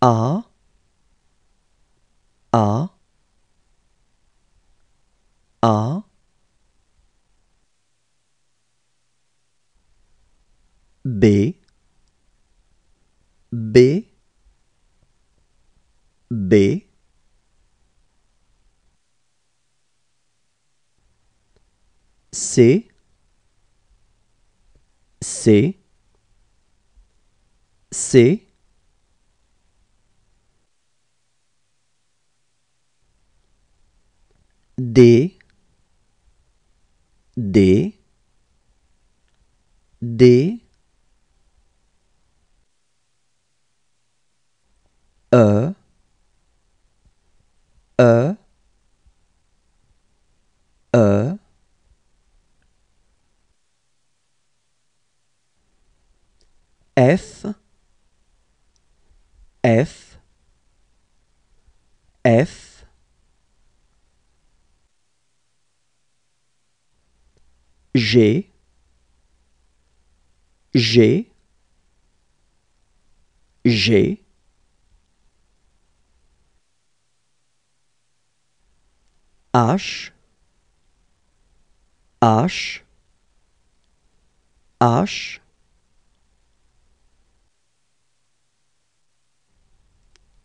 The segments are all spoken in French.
A A A B B B C C C D D D E E E F F F j'ai, j'ai, G, H, H, H,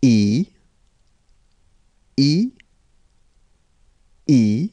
I, I, I,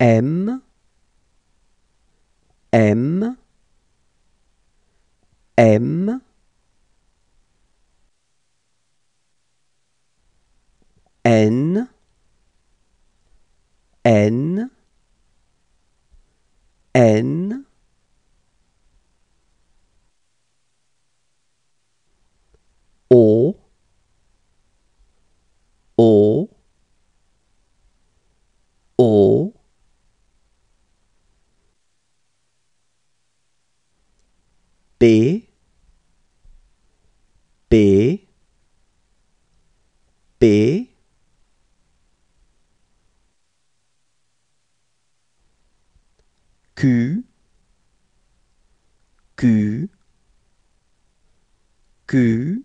M, M, M, N, N, N, B B B Q Q Q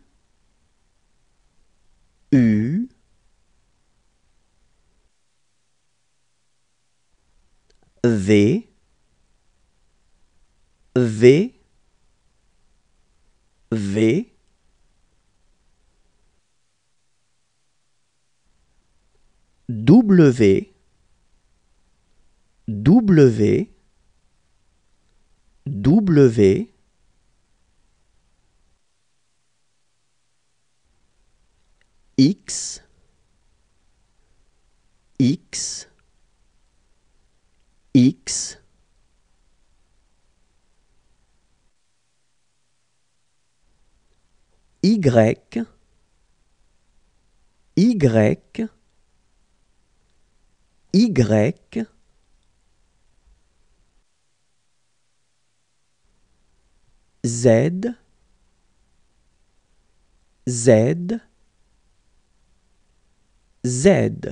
V V V W W W X X x y y y z z z